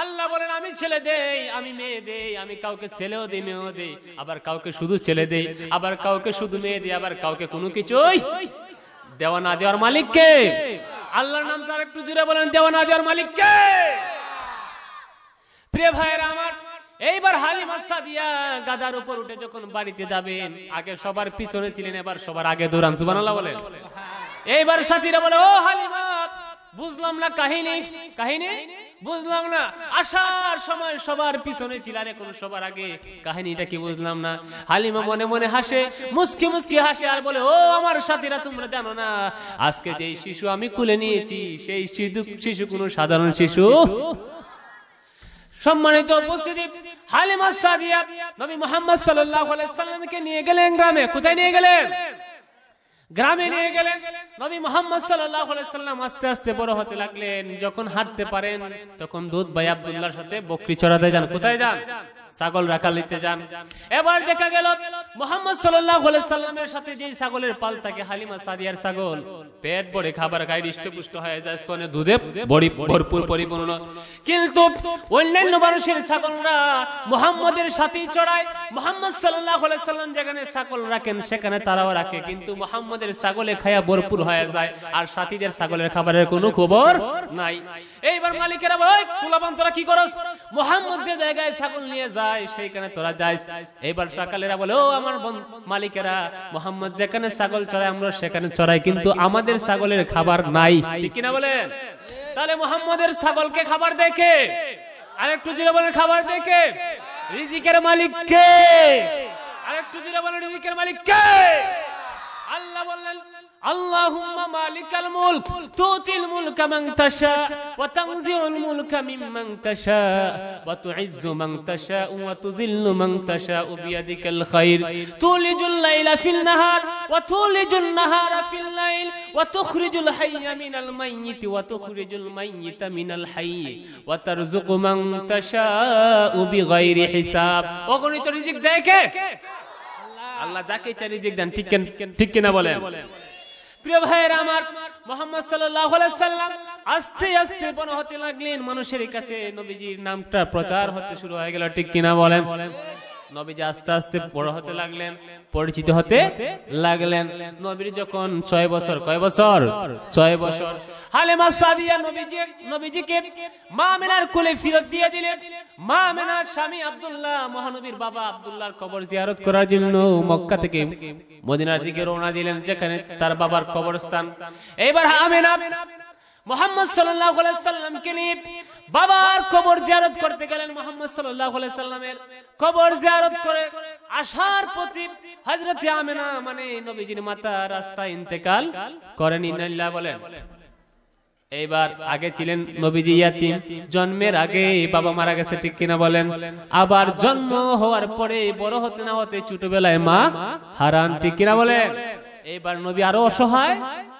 আল্লাহ বলেন আমি ছেলে দেই আমি মেয়ে দেই আমি কাউকে ছেলেও দিই মেয়েও দেই আবার কাউকে শুধু ছেলে দেই আবার কাউকে শুধু মেয়ে দেই আবার কাউকে কোনো কিছুই দেওয়া না দেওয়ার মালিককে আল্লাহর নাম তার একটু জুড়ে বলেন দেওয়া না দেওয়ার মালিককে প্রিয় ভাইয়ের আমার এইবার হালি মাসা দিয়া গাদার উপর উঠে যখন বাড়িতে যাবেন আগে সবার পিছনে ছিলেন এবার সবার আগে দৌড়ান সুবহানাল্লাহ বলেন এইবার সাথীরা বলে ও হালিমা বুঝলাম না কাহিনী কাহিনী বুঝলাম না আসার সময় সবার পিছনে ছিলারে কোন সবার আগে কাহিনীটা কি বুঝলাম না হালিমা মনে মনে হাসে মুসকি মুসকি হাসে আর বলে ও আমার সাথীরা তোমরা জানো না আজকে যে শিশু আমি কুলে নিয়েছি সেই শিশু শিশু কোন সাধারণ শিশু সম্মানিত উপস্থিতি হালিমা সাদিয়া নবী মোহাম্মদ সাল্লাল্লাহু আলাইহি সাল্লামকে নিয়ে গেলেন গ্রামে কোথায় নিয়ে গেলেন গ্রামে নিয়ে গেলেন নবী মোহাম্মদ সাল্লাম আস্তে আস্তে বড় হতে লাগলেন যখন হাঁটতে পারেন তখন দুধ ভাই আবদুল্লাহর সাথে বকরি চড়াতে যান কোথায় যান ছাগল নিতে যান এবার দেখা গেল মোহাম্মদ সাল্লামের সাথে যে ছাগলের পাল থাকে হালিমা সাদিয়ার ছাগল পেট বড়ে খাবার খায় হৃষ্টপুষ্ট হয়ে যায় স্তনে দুধে বড়ি ভরপুর পরিপূর্ণ কিন্তু অন্যান্য মানুষের ছাগলরা মোহাম্মদের সাথেই চড়ায় মোহাম্মদ সাল্লাহ সাল্লাম যেখানে ছাগল রাখেন সেখানে তারাও রাখে কিন্তু মোহাম্মদের ছাগলে খায়া ভরপুর হয়ে যায় আর সাথীদের ছাগলের খাবারের কোনো খবর নাই এইবার মালিকেরা বলে তোরা কি করস মোহাম্মদ যে জায়গায় ছাগল নিয়ে যায় যায় সেইখানে তোরা যাইস এইবার সকালেরা বলে ও আমার মালিকেরা মোহাম্মদ যেখানে ছাগল চড়ায় আমরা সেখানে চড়াই কিন্তু আমাদের ছাগলের খাবার নাই কিনা বলে তাহলে মোহাম্মদের ছাগলকে খাবার দেখে আরেকটু জিরা বলেন খাবার দেখে রিজিকের মালিক মালিককে আরেকটু জিরা বলেন রিজিকের মালিক কে আল্লাহ বললেন اللهم مالك الملك تؤتي الملك من تشاء وتنزع الملك ممن تشاء وتعز من تشاء وتذل من تشاء بيدك الخير تولج الليل في النهار وتولج النهار في الليل وتخرج الحي من الميت وتخرج الميت من الحي وترزق من تشاء بغير حساب وقل رزق ديك الله ذاك رزق دان تكن تكن বলেন প্রিয় ভাইয়ের আমার মোহাম্মদ সাল্লাম আস্তে আস্তে বড় হতে লাগলেন মানুষের কাছে নবীজির নামটা প্রচার হতে শুরু হয়ে গেল ঠিক কিনা বলেন নবীজি আস্তে আস্তে বড় হতে লাগলেন পরিচিত হতে লাগলেন নবীর যখন ছয় বছর কয় বছর ছয় বছর হালেমা সাদিয়া নবীজি নবীজিকে মা মেনার কোলে ফিরত দিয়ে দিলেন মা মেনার স্বামী আব্দুল্লাহ মহানবীর বাবা আব্দুল্লাহর কবর জিয়ারত করার জন্য মক্কা থেকে মদিনার দিকে রওনা দিলেন যেখানে তার বাবার কবরস্থান এবার আমেনা মোহাম্মদ সাল্লামকে নিয়ে বাবার কবর জিয়ারত করতে গেলেন মোহাম্মদ সাল্লামের কবর জিয়ারত করে আসার প্রতি হজরত আমেনা মানে নবীজির মাতা রাস্তা ইন্তেকাল করেন ইনাল্লাহ বলেন এইবার আগে ছিলেন নবীজি ইয়াতিম জন্মের আগে বাবা মারা গেছে ঠিক কিনা বলেন আবার জন্ম হওয়ার পরে বড় হতে না হতে ছোটবেলায় মা হারান ঠিক কিনা বলেন এইবার নবী আরো অসহায়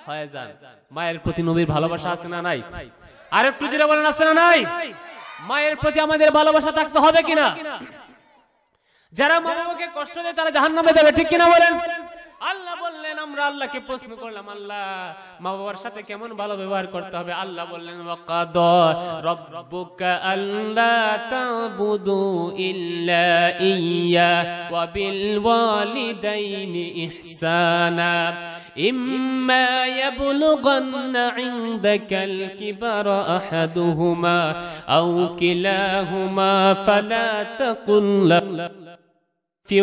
হয়ে যান মায়ের প্রতি নবীর ভালোবাসা আছে না নাই আর একটু জোরে বলেন আছে না নাই মায়ের প্রতি আমাদের ভালোবাসা থাকতে হবে কিনা যারা মা বাবাকে কষ্ট দেয় তারা জাহান নামে যাবে ঠিক কিনা বলেন আল্লাহ বললেন আমরা আল্লাহকে প্রশ্ন করলাম আল্লাহ মা বাবার সাথে কেমন ভালো ব্যবহার করতে হবে আল্লাহ বললেন আল্লাহ ইয়া إما يبلغن عندك الكبر أحدهما أو كلاهما فلا تقل لهما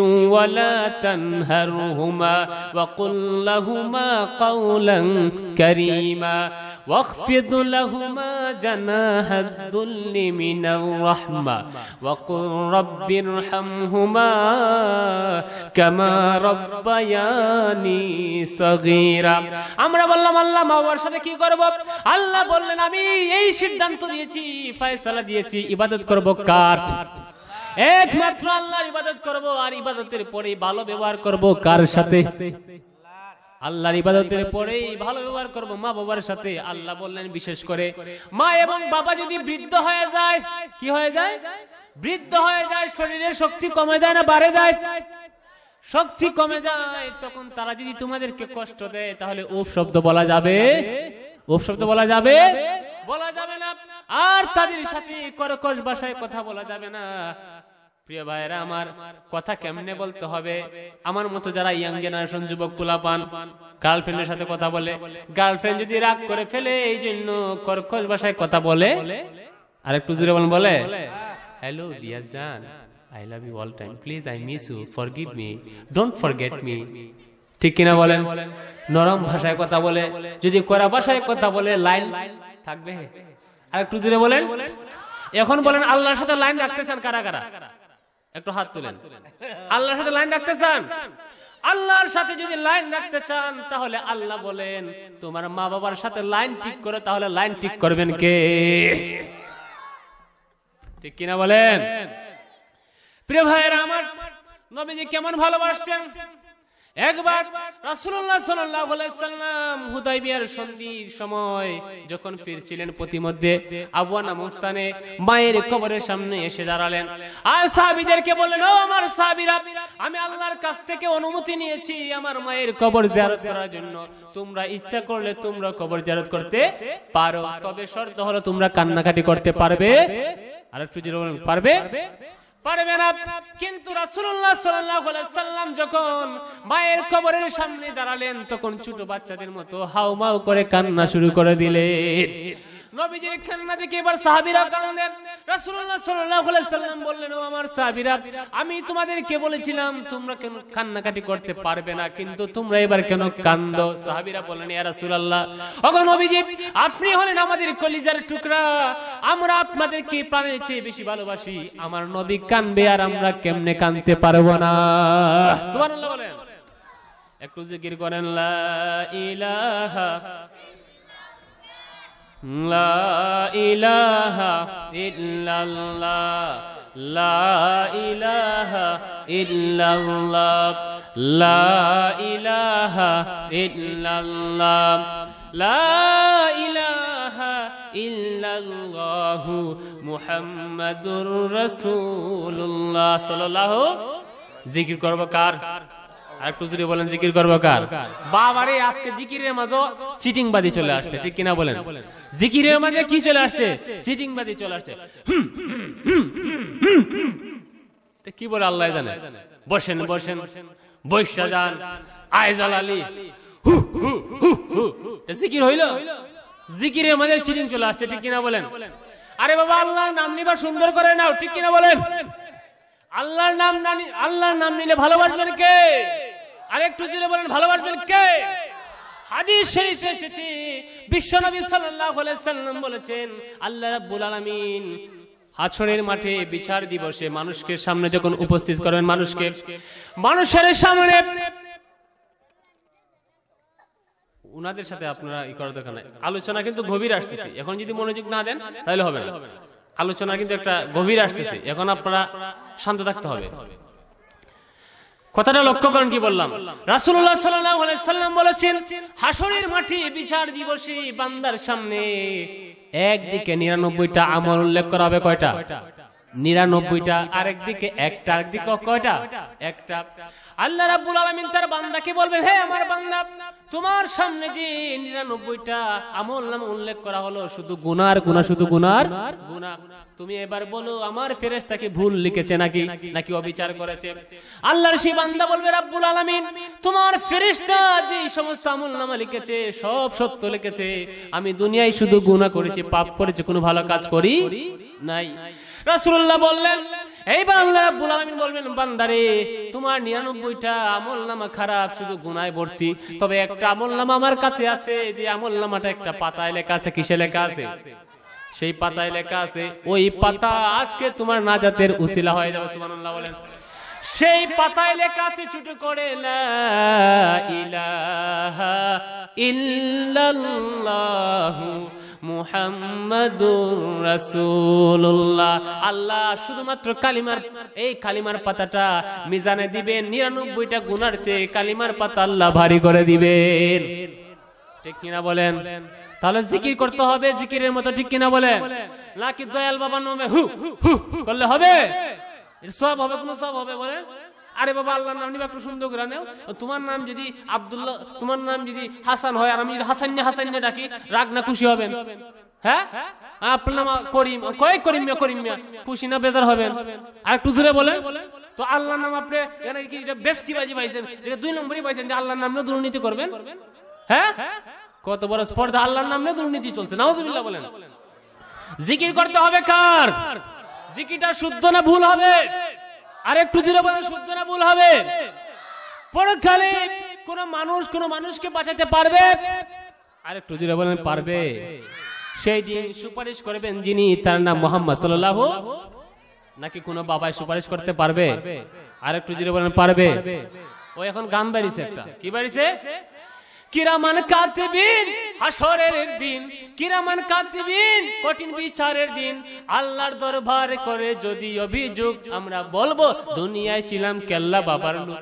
ولا تنهرهما وقل لهما قولا كريما واخفض لهما جناح الذل من الرحمة وقل رب ارحمهما كما ربياني صغيرا আমরা বললাম আল্লাহ মা বাবার সাথে কি করব আল্লাহ বললেন আমি এই সিদ্ধান্ত দিয়েছি ফয়সালা দিয়েছি ইবাদত করব কার একমাত্র আল্লাহর ইবাদত করব আর ইবাদতের পরে ভালো ব্যবহার করব কার সাথে আল্লাহর ইবাদতের পরেই ভালো ব্যবহার করব মা বাবার সাথে আল্লাহ বললেন বিশেষ করে মা এবং বাবা যদি বৃদ্ধ হয়ে যায় কি হয়ে যায় বৃদ্ধ হয়ে যায় শরীরের শক্তি কমে যায় না বাড়ে যায় শক্তি কমে যায় তখন তারা যদি তোমাদেরকে কষ্ট দেয় তাহলে উফ শব্দ বলা যাবে উফ শব্দ বলা যাবে বলা যাবে না আর তাদের সাথে করকশ ভাষায় কথা বলা যাবে না প্রিয় ভাইরা আমার কথা কেমনে বলতে হবে আমার মতো যারা ইয়াং জেনারেশন যুবক পোলা পান গার্লফ্রেন্ডের সাথে কথা বলে গার্লফ্রেন্ড যদি রাগ করে ফেলে এই জন্য কর্কশ ভাষায় কথা বলে আর একটু জোরে বলেন বলে হ্যালো ডিয়ার জান I love you all time please I miss you forgive me don't forget me ঠিক কিনা বলেন নরম ভাষায় কথা বলে যদি কড়া ভাষায় কথা বলে লাইন থাকবে আর একটু জোরে বলেন এখন বলেন আল্লাহর সাথে লাইন রাখতে চান কারা কারা একটু হাত তুলেন আল্লাহর সাথে লাইন রাখতে চান আল্লাহর সাথে যদি লাইন রাখতে চান তাহলে আল্লাহ বলেন তোমার মা বাবার সাথে লাইন ঠিক করে তাহলে লাইন ঠিক করবেন কে ঠিক কিনা বলেন প্রিয় ভাইয়েরা আমার নবীজি কেমন ভালোবাসতেন একবার রাসুল্লাহ সাল্লাম হুদাইবিয়ার সন্ধির সময় যখন ফিরছিলেন প্রতিমধ্যে আবুয়া মায়ের কবরের সামনে এসে দাঁড়ালেন আর সাহাবিদেরকে বললেন ও আমার সাহাবিরা আমি আল্লাহর কাছ থেকে অনুমতি নিয়েছি আমার মায়ের কবর জারত করার জন্য তোমরা ইচ্ছা করলে তোমরা কবর জারত করতে পারো তবে শর্ত হলো তোমরা কান্নাকাটি করতে পারবে আর একটু পারবে না কিন্তু সাল্লাম যখন মায়ের কবরের সামনে দাঁড়ালেন তখন ছোট বাচ্চাদের মতো হাউমাউ করে কান্না শুরু করে দিলেন নবীজির কান্না দেখে আমি তোমাদেরকে বলেছিলাম তোমরা কেন কান্নাকাটি করতে পারবে না কিন্তু তোমরা এবার কেন কান্দো সাহাবীরা বললেন আপনি হলেন আমাদের কলিজার টুকরা আমরা আপনাদের আপনাদেরকে প্রাণের চেয়ে বেশি ভালোবাসি আমার নবী কানবে আর আমরা কেমনে কানতে পারবো না সুবহানাল্লাহ একটু জিকির করেন লা ইলাহা লা ইলাহা illallah লা ইলাহা illallah লা ইলাহা illallah লা ইলাহা ইল্লাল্লাহু মুহাম্মাদুর রাসূলুল্লাহ সাল্লাল্লাহু জিকির করব কার আর একটু যদি বলেন জিকির করবো কার বাবারে আজকে জিকিরের মাঝে চিটিং বাদি চলে আসছে ঠিক কিনা বলেন জিকিরের মাঝে কি চলে আসছে বাজি চলে আসছে কি বলে আল্লাহ জানে বসেন বসেন বৈশা যান আয়জাল আলী জিকির হইল জিকিরের মাঝে চিটিং চলে আসছে ঠিক কিনা বলেন আরে বাবা আল্লাহ নাম নিবার সুন্দর করে নাও ঠিক কিনা বলেন আল্লাহর নাম আল্লাহর নাম নিলে ভালোবাসবেন কে আরেকটু জুড়ে বলেন ভালোবাসবেন কে হাদিস শরীফে এসেছে বিশ্বনবী সাল্লাল্লাহু সাল্লাম বলেছেন আল্লাহ রাব্বুল হাছরের মাঠে বিচার দিবসে মানুষকে সামনে যখন উপস্থিত করেন মানুষকে মানুষের সামনে উনাদের সাথে আপনারা ই করার দরকার আলোচনা কিন্তু গভীর আসতেছে এখন যদি মনোযোগ না দেন তাহলে হবে না আলোচনা কিন্তু একটা গভীর আসতেছে এখন আপনারা শান্ত থাকতে হবে কথাটা লক্ষ্য করেন কি বললাম রাসুল্লাহ সাল্লাম বলেছেন হাসরের মাঠে বিচার দিবসে বান্দার সামনে একদিকে নিরানব্বইটা আমল উল্লেখ করা হবে কয়টা নিরানব্বইটা আরেকদিকে একটা আরেকদিকে কয়টা একটা আল্লাহ রাব্বুল আলামিন তার বান্দাকে বলবে হে আমার বান্দা তোমার সামনে যে নিরানব্বইটা আমল নামে উল্লেখ করা হলো শুধু গুনার গুনা শুধু গুনার গুনা তুমি এবার বলো আমার ফেরেশতাকে ভুল লিখেছে নাকি নাকি অবিচার করেছে আল্লাহর সেই বান্দা বলবে রাব্বুল আলামিন তোমার ফেরেশতা যে সমস্ত আমল নামা লিখেছে সব সত্য লিখেছে আমি দুনিয়ায় শুধু গুনা করেছি পাপ করেছি কোনো ভালো কাজ করি নাই রাসূলুল্লাহ বললেন এইবার আল্লাহ রাব্বুল আলামিন বলবেন বান্দারে তোমার 99টা আমলনামা খারাপ শুধু গুনায় ভর্তি তবে একটা আমলনামা আমার কাছে আছে যে আমলনামাটা একটা পাতায় লেখা আছে কিসে লেখা আছে সেই পাতায় লেখা আছে ওই পাতা আজকে তোমার নাজাতের উসিলা হয়ে যাবে সুবহানাল্লাহ বলেন সেই পাতায় লেখা আছে ছোট করে লা ইলাহা ইল্লাল্লাহু মুহাম্মাদুর রাসূলুল্লাহ আল্লাহ শুধুমাত্র কালিমার এই কালিমার পাতাটা মিজানে দিবেন নিরানব্বইটা গুনার চেয়ে কালিমার পাতা আল্লাহ ভারী করে দিবেন ঠিক কিনা বলেন তাহলে জিকির করতে হবে জিকিরের মতো ঠিক কিনা বলেন নাকি দয়াল বাবার নামে হু হু করলে হবে সব হবে কোনো সব হবে বলেন আরে বাবা আল্লাহর নাম নিবা সুন্দর করে নেও তোমার নাম যদি আবদুল্লাহ তোমার নাম যদি হাসান হয় আর আমি যদি হাসান্য ডাকি রাগ না খুশি হবেন হ্যাঁ করিম খুশি না বেজার তো আল্লাহর নাম কি বেশ দুই নম্বরই যে আল্লাহর দুর্নীতি করবেন হ্যাঁ কত আল্লাহর দুর্নীতি চলছে বলেন জিকির করতে হবে কার জিকিটা শুদ্ধ না ভুল হবে আর একটু দিলে বলেন শুদ্ধ না ভুল হবে পরক্ষালে কোন মানুষ কোন মানুষকে বাঁচাতে পারবে আর একটু দিলে বলেন পারবে সেই দিন সুপারিশ করবেন যিনি তার নাম মোহাম্মদ সাল্লাহ নাকি কোনো বাবাই সুপারিশ করতে পারবে আর একটু দিলে বলেন পারবে ও এখন গান বাড়িছে একটা কি বাড়িছে কিরামান কাতবিন হাসরের দিন কিরামান কাতবিন কঠিন বিচারের দিন আল্লাহর দরবার করে যদি অভিযোগ আমরা বলবো দুনিয়ায় ছিলাম কেল্লা বাবার লোক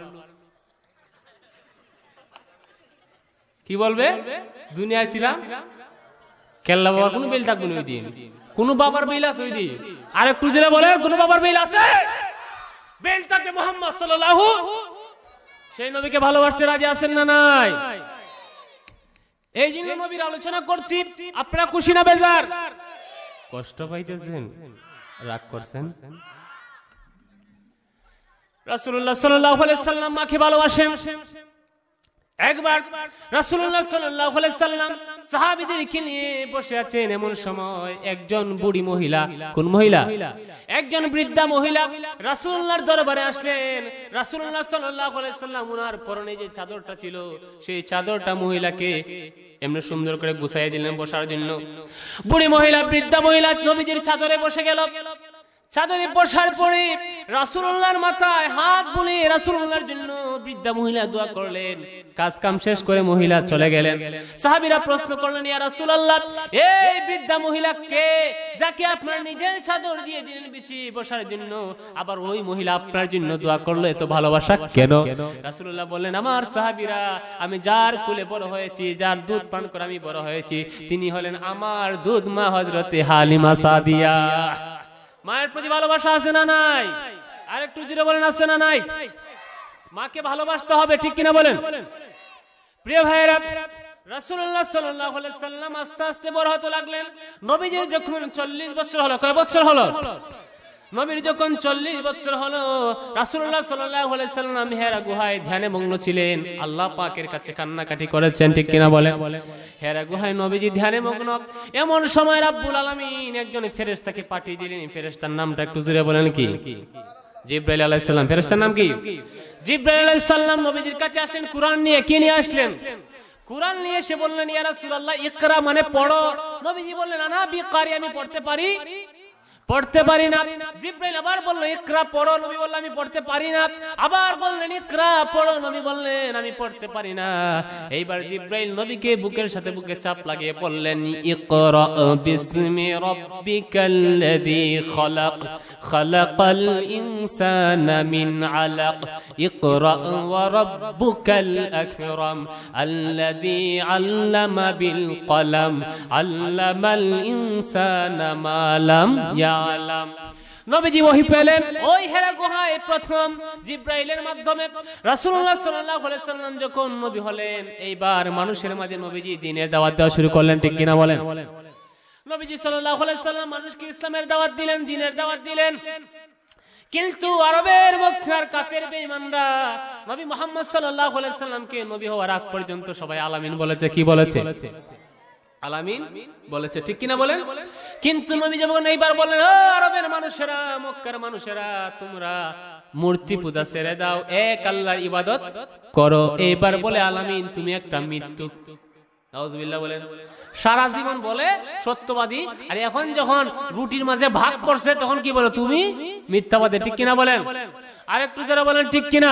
কি বলবে দুনিয়ায় ছিলাম কেল্লা বাবার কোনো বিল থাকবে ওই দিন কোন বাবার বিল আছে ওই দিন আর একটু জেলে বলে কোন বাবার বিল আছে বিল থাকে মোহাম্মদ সাল্লাল্লাহু সেই নবীকে ভালোবাসতে রাজি আছেন না নাই এই জন্য নবীর আলোচনা করছি আপনারা খুশি না বেজার কষ্ট পাইতেছেন রাগ করছেন রাসূলুল্লাহ সাল্লাল্লাহু আলাইহি ওয়াসাল্লাম মাকে ভালোবাসেন একজন বুড়ি মহিলা কোন মহিলা একজন বৃদ্ধা মহিলা রাসুল্লাহর দরবারে আসলেন রাসুল্লাহ সাল্লাম উনার পরনে যে চাদরটা ছিল সেই চাদরটা মহিলাকে এমনি সুন্দর করে গুছাই দিলেন বসার জন্য বুড়ি মহিলা বৃদ্ধা মহিলা নবীজির চাদরে বসে গেল চাদরে বসার পরে রাসুল্লাহর মাথায় হাত বলে রাসুল্লাহর জন্য বৃদ্ধা মহিলা দোয়া করলেন কাজ কাম শেষ করে মহিলা চলে গেলেন সাহাবিরা প্রশ্ন করলেন ইয়া রাসুল্লাহ এই বৃদ্ধা মহিলা কে যাকে আপনার নিজের চাদর দিয়ে দিলেন বিছি বসার জন্য আবার ওই মহিলা আপনার জন্য দোয়া করলো এত ভালোবাসা কেন রাসুল্লাহ বললেন আমার সাহাবিরা আমি যার কুলে বড় হয়েছি যার দুধ পান করে আমি বড় হয়েছি তিনি হলেন আমার দুধ মা হজরতে হালিমা সাদিয়া মায়ের প্রতি ভালোবাসা আছে না নাই আর একটু জিরো বলেন আছে না নাই মাকে ভালোবাসতে হবে ঠিক কিনা বলেন প্রিয় ভাইয়েরা সাল্লাম আস্তে আস্তে বড় হতে লাগলেন নবীজির যখন চল্লিশ বছর হলো কয় বছর হলো নবীর যখন চল্লিশ বছর হলো রাসুল্লাহ সাল্লাম হেরা গুহায় ধ্যানে মগ্ন ছিলেন আল্লাহ পাকের কাছে কান্নাকাটি করেছেন ঠিক কিনা বলে হেরা গুহায় নবীজি ধ্যানে মগ্ন এমন সময় রাব্বুল আলমিন একজন ফেরেস্তাকে পাঠিয়ে দিলেন ফেরেস্তার নামটা একটু জুড়ে বলেন কি মানে আমি পড়তে পারি পড়তে পারি না জিব্রাইল আবার বললেন ইকরা পড়ো নবী বললেন আমি পড়তে পারি না আবার বললেন ইকরা পড়ো নবী বললেন আমি পড়তে পারি না এইবার জিব্রাইল নবীকে বুকের সাথে বুকে চাপ লাগিয়ে বললেন ইকরা বিসমি রাব্বিকাল্লাযী খালাক খালাকাল ইনসানা মিন আলাক اقرأ وربك الأكرم الذي علم بالقلم علم الإنسان ما لم يعلم নবীজি ওহি পেলেন ওই হেরা গুহায় প্রথম জিব্রাইলের মাধ্যমে রাসূলুল্লাহ সাল্লাল্লাহু আলাইহি সাল্লাম যখন নবী হলেন এইবার মানুষের মাঝে নবীজি দিনের দাওয়াত দেওয়া শুরু করলেন ঠিক কিনা বলেন নবীজি সাল্লাল্লাহু আলাইহি সাল্লাম মানুষকে ইসলামের দাওয়াত দিলেন দিনের দাওয়াত দিলেন কিন্তু আরবের আর কাফের বেঈমানরা নবী মোহাম্মদ সাল্লাল্লাহু আলাইহি সাল্লামকে নবী হওয়ার আগ পর্যন্ত সবাই আলামিন বলেছে কি বলেছে আলামিন বলেছে ঠিক কিনা বলেন কিন্তু নবী যখন এইবার বলেন ও আরবের মানুষেরা মক্কার মানুষেরা তোমরা মূর্তি পূজা ছেড়ে দাও এক আল্লাহর ইবাদত করো এইবার বলে আলামিন তুমি একটা মৃত্যু নাউজুবিল্লাহ বলেন সারা জীবন বলে সত্যবাদী আর এখন যখন রুটির মাঝে ভাগ করছে তখন কি বলে তুমি মিথ্যাবাদী ঠিক কিনা বলেন আর একটু যারা বলেন ঠিক কিনা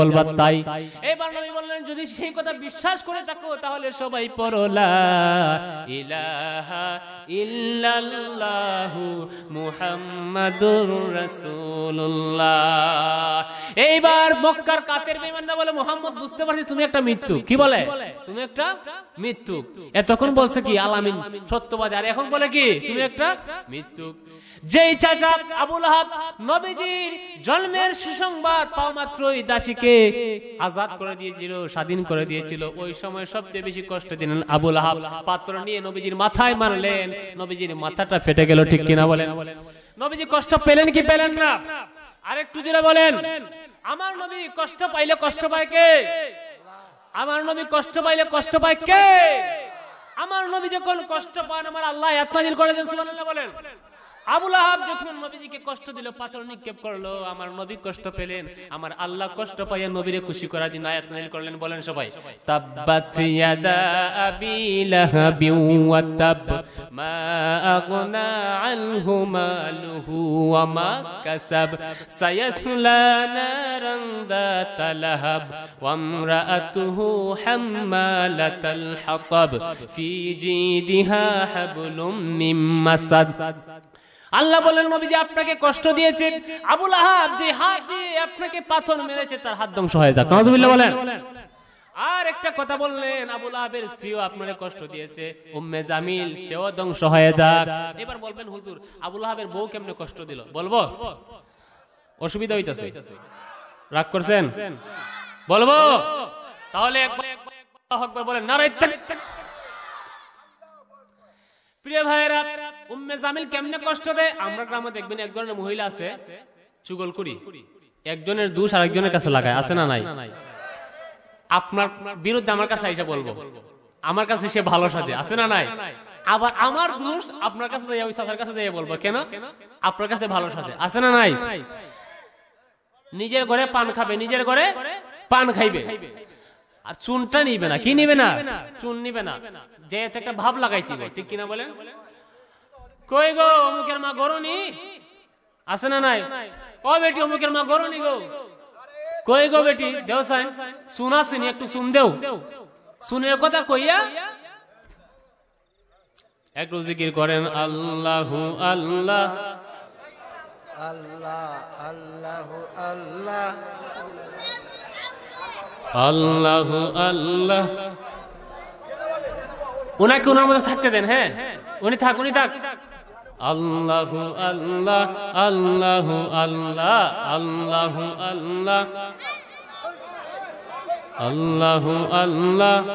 বলবার তাই এবার নবী বললেন যদি সেই কথা বিশ্বাস করে থাকো তাহলে সবাই ইলাহা ইল্লাল্লাহু মুহাম্মাদুর রাসূলুল্লাহ এইবার মক্কার কাফের বেঈমানরা বলে মুহাম্মদ বুঝতে পারছিস তুমি একটা মৃত্যু কি বলে তুমি একটা মৃত্যু এতক্ষণ বলছে কি আলামিন সত্যবাদী আর এখন বলে কি তুমি একটা মৃত্যু যেই চাচা আবুল হাব নবীজির জন্মের সুসংবাদ পাওয়া মাত্রই দাসীকে আজাদ করে দিয়েছিল স্বাধীন করে দিয়েছিল ওই সময় সবচেয়ে বেশি কষ্ট দিলেন আবুল হাব পাত্র নিয়ে নবীজির মাথায় মারলেন নবীজির মাথাটা ফেটে গেল ঠিক কিনা বলেন নবীজি কষ্ট পেলেন কি পেলেন না আরেকটু জোরে বলেন আমার নবী কষ্ট পাইলে কষ্ট পায় কে আমার নবী কষ্ট পাইলে কষ্ট পায় কে আমার নবী যখন কষ্ট পান আমার আল্লাহ এত করে দেন সুবহানাল্লাহ বলেন আবুল আহাব যখন নবীজিকে কষ্ট দিল পাথর নিক্ষেপ করলো আমার নবী কষ্ট পেলেন আমার আল্লাহ কষ্ট পাইয়া নবীরে খুশি করার জন্য আয়াত নাজিল করলেন বলেন সবাই তাব্বাত ইয়াদা আবি লাহাবি ওয়া তাব মা আগনা আনহু মালুহু ওয়া মা কাসাব সায়াসলা নারান ذات لهب وامرأته حمالة الحطب في جيدها حبل من مسد আল্লাহ বলেন নবী যে আপনাকে কষ্ট দিয়েছে আবুল আহাব যে হাত দিয়ে আপনাকে পাথর মেরেছে তার হাত ধ্বংস হয়ে যাক নজবিল্লা বলেন আর একটা কথা বললেন আবুল আহাবের স্ত্রীও আপনার কষ্ট দিয়েছে উম্মে জামিল সেও ধ্বংস হয়ে যাক এবার বলবেন হুজুর আবুল আহাবের বউ কেমনে কষ্ট দিল বলবো অসুবিধা হইতাছে রাগ করছেন বলবো তাহলে একবার বলেন নারায় প্রিয় ভাইয়েরা উম্মে জামিল কেমনে কষ্ট দেয় আমরা গ্রামে দেখবেন এক ধরনের মহিলা আছে চুগল করি একজনের দোষ আরেকজনের কাছে লাগায় আছে না নাই আপনার বিরুদ্ধে আমার কাছে আইসা বলবো আমার কাছে সে ভালো সাজে আছে না নাই আবার আমার দোষ আপনার কাছে যাই ওই সাফার কাছে যাই বলবো কেন আপনার কাছে ভালো সাজে আছে না নাই নিজের ঘরে পান খাবে নিজের ঘরে পান খাইবে আর চুনটা নিবে না কি নিবে না চুন নিবে না যে একটা ভাব লাগাইছি ঠিক কিনা বলেন কই গো অমুকের মা গরুনি আছে না নাই ও বেটি অমুকের মা গরুনি গো কই গো বেটি দেও সাইন শুনা শুনি একটু শুন দেও শুনের কথা কইয়া একটু জিকির করেন আল্লাহু আল্লাহ আল্লাহ আল্লাহু আল্লাহ আল্লাহু আল্লাহ উনাকে উনার মধ্যে থাকতে দেন হ্যাঁ উনি থাক উনি থাক আল্লাহ আল্লাহ আল্লাহ আল্লাহ আল্লাহ আল্লাহ আল্লাহ আল্লাহ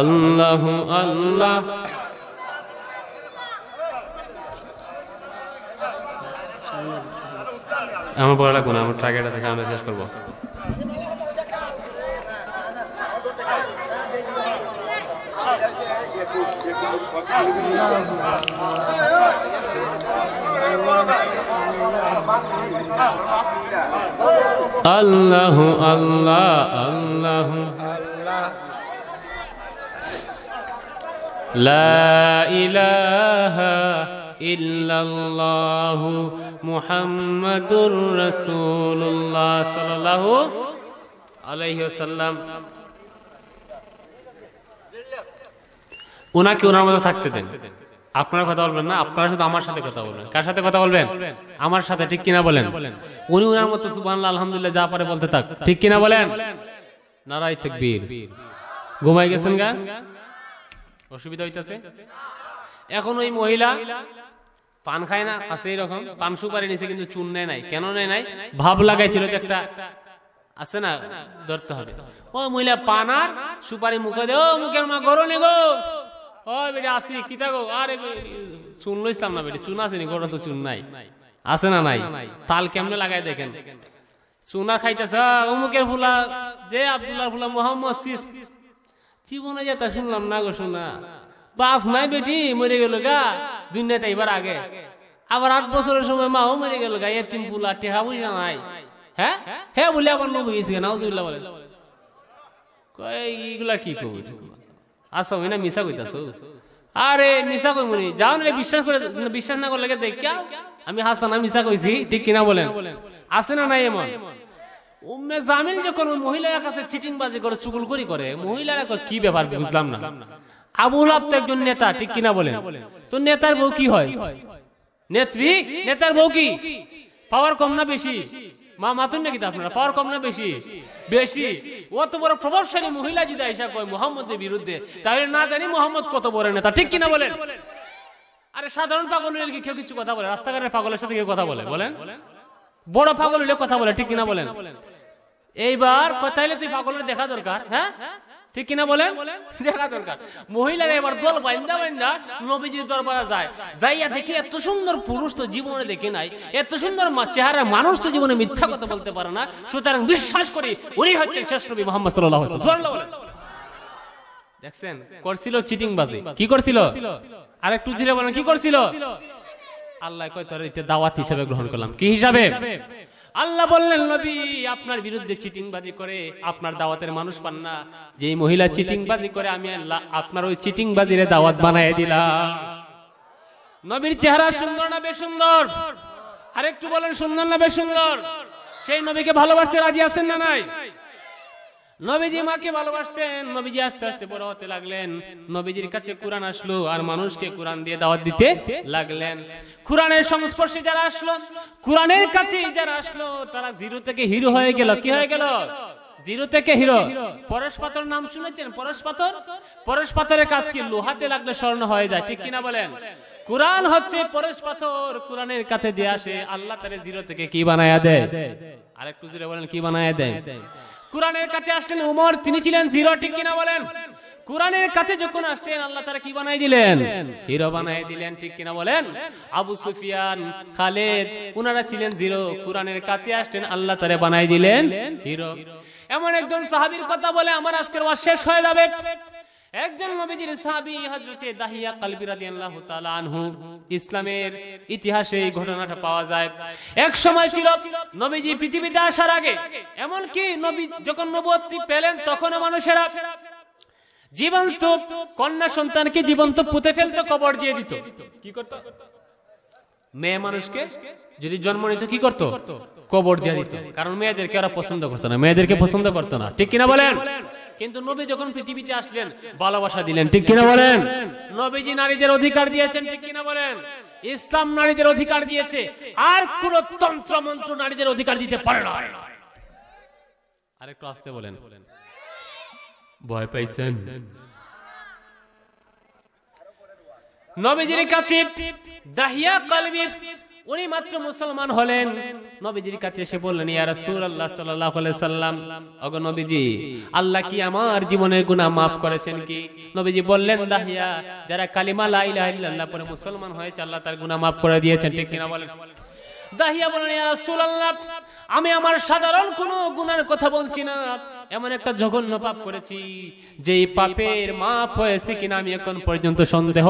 আল্লাহ আল্লাহ আমার পড়া লাগুন আমার টার্গেট থেকে আমরা শেষ করবো الله الله الله لا إله إلا الله محمد رسول الله صلى الله عليه وسلم ওনাকে ওনার মতো থাকতে দেন আপনারা কথা বলবেন না আপনারা শুধু আমার সাথে কথা বলবেন কার সাথে কথা বলবেন আমার সাথে ঠিক কিনা বলেন উনি ওনার মতো সুবান আলহামদুল্লাহ যা পারে বলতে থাক ঠিক কিনা বলেন নারাই থাকবীর ঘুমাই গেছেন গা অসুবিধা হইতেছে এখন ওই মহিলা পান খায় না আছে এরকম পান সুপারি নিছে কিন্তু চুন নেয় নাই কেন নেয় নাই ভাব লাগাইছিল যে একটা আছে না ধরতে হবে ও মহিলা পান আর সুপারি মুখে দে ও মুখের মা গরনে গো ও কি আরে চুন না ঘরে তো চুন নাই না নাই তাল কেমনে দেখেন চুনা অমুকের ফুলা ফুলা শুনলাম না গো বাপ নাই বেটি মরে গেল গা দুনিয়াতে এবার আগে আবার আট বছরের সময় মাও মরে গেল গা ফুল ফুলা টেহা বুঝা নাই হ্যাঁ হ্যাঁ বলে আবার নবী গেছে না বলে এইগুলা কি কবি আসো না মিশা কইতাছো আরে মিশা কই মুনি যাও না বিশ্বাস করে বিশ্বাস না করলে দেখ আমি হাসা না মিশা কইছি ঠিক কিনা বলেন আছে না নাই এমন উম্মে জামিল যখন ওই মহিলার কাছে চিটিং বাজি করে চুগুলখুরি করে মহিলারা কি ব্যাপার বুঝলাম না আবুল আব একজন নেতা ঠিক কিনা বলেন তো নেতার বউ কি হয় নেত্রী নেতার বউ কি পাওয়ার কম না বেশি মা মাতুন নাকি আপনারা পাওয়ার কম না বেশি বেশি অত বড় প্রভাবশালী মহিলা যদি আইসা কয় মোহাম্মদের বিরুদ্ধে তাহলে না জানি মোহাম্মদ কত বড় নেতা ঠিক কিনা বলেন আরে সাধারণ পাগল হলে কি কেউ কিছু কথা বলে রাস্তাঘাটের পাগলের সাথে কেউ কথা বলে বলেন বড় পাগল হলে কথা বলে ঠিক কিনা বলেন এইবার হইলে তুই পাগলের দেখা দরকার হ্যাঁ ঠিক কিনা বলেন দেখা দরকার মহিলারা এবার দল বাইন্দা বাইন্দা নবীজির দরবারে যায় যাইয়া দেখি এত সুন্দর পুরুষ তো জীবনে দেখে নাই এত সুন্দর চেহারা মানুষ তো জীবনে মিথ্যা কথা বলতে পারে না সুতরাং বিশ্বাস করি উনি হচ্ছেন শ্রেষ্ঠ নবী মোহাম্মদ সাল্লাহ দেখছেন করছিল চিটিং বাজি কি করছিল আর একটু জিরে বলেন কি করছিল আল্লাহ কয় তোর এটা দাওয়াত হিসেবে গ্রহণ করলাম কি হিসাবে আল্লাহ বললেন নবী আপনার বিরুদ্ধে চিটিংবাজি করে আপনার দাওয়াতের মানুষ পান না যেই মহিলা চিটিংবাজি করে আমি আল্লাহ আপনার ওই চিটিংবাজিরে দাওয়াত বানায় দিলাম নবীর চেহারা সুন্দর না বেসুন্দর আরেকটু বলেন সুন্দর না বেসুন্দর সেই নবীকে ভালোবাসতে রাজি আছেন না নাই নবীজি মাকে ভালোবাসতেন নবীজি আস্তে আস্তে বড় হতে লাগলেন নবীজির কাছে কোরআন আসলো আর মানুষকে কোরআন দিয়ে দাওয়াত দিতে লাগলেন কোরআনের সংস্পর্শে যারা আসলো কোরআনের কাছে যারা আসলো তারা জিরো থেকে হিরো হয়ে গেল কি হয়ে গেল জিরো থেকে হিরো পরশ পাথর নাম শুনেছেন পরশ পাথর পরশ পাথরের কাজ কি লোহাতে লাগলে স্বর্ণ হয়ে যায় ঠিক কিনা বলেন কোরআন হচ্ছে পরশ পাথর কোরআনের কাছে দিয়ে আসে আল্লাহ তারে জিরো থেকে কি বানায়া দেয় আরেকটু একটু জুড়ে বলেন কি বানায়া দেয় কোরআনের কাছে আসলেন উমর তিনি ছিলেন জিরো ঠিক কিনা বলেন কোরআনের কাছে যখন আসতেন আল্লাহ তারা কি বানাই দিলেন হিরো বানাই দিলেন ঠিক কিনা বলেন আবু সুফিয়ান খালেদ উনারা ছিলেন জিরো কোরআনের কাছে আসতেন আল্লাহ তারা বানাই দিলেন হিরো এমন একজন সাহাবির কথা বলে আমার আজকের ওয়াজ শেষ হয়ে যাবে একজন নবীজির সাহাবী হজরতে দাহিয়া কালবি ইসলামের ইতিহাসে এই ঘটনাটা পাওয়া যায় এক সময় ছিল নবীজি পৃথিবীতে আসার আগে এমনকি নবী যখন নবুয়তটি পেলেন তখন মানুষেরা জীবন্ত কন্যা সন্তানকে জীবন্ত পুঁতে ফেলতো কবর দিয়ে দিত কি করত মেয়ে মানুষকে যদি জন্ম নিত কি করত কবর দিয়ে দিত কারণ মেয়েদেরকে ওরা পছন্দ করতো না মেয়েদেরকে পছন্দ করতো না ঠিক কিনা বলেন কিন্তু নবী যখন পৃথিবীতে আসলেন ভালোবাসা দিলেন ঠিক কিনা বলেন নবীজি নারীদের অধিকার দিয়েছেন ঠিক কিনা বলেন ইসলাম নারীদের অধিকার দিয়েছে আর কোন তন্ত্র মন্ত্র নারীদের অধিকার দিতে পারে না আর একটু আসতে বলেন ভয় পাইছেন নবীজির কাছে দাহিয়া কালবির উনি মাত্র মুসলমান হলেন নবীজির কাছে এসে বললেন ইয়া রাসূলুল্লাহ সাল্লাল্লাহু আলাইহি সাল্লাম ওগো নবীজি আল্লাহ কি আমার জীবনের গুনাহ maaf করেছেন কি নবীজি বললেন দাহিয়া যারা কালিমা লা ইলাহা ইল্লাল্লাহ পড়ে মুসলমান হয়েছে আল্লাহ তার গুনাহ maaf করে দিয়েছেন ঠিক কিনা বলেন দাহিয়া বলেন ইয়া রাসূলুল্লাহ আমি আমার সাধারণ কোনো গুনার কথা বলছি না এমন একটা জঘন্য পাপ করেছি যে পাপের মাপ হয়েছে কিনা আমি এখন পর্যন্ত সন্দেহ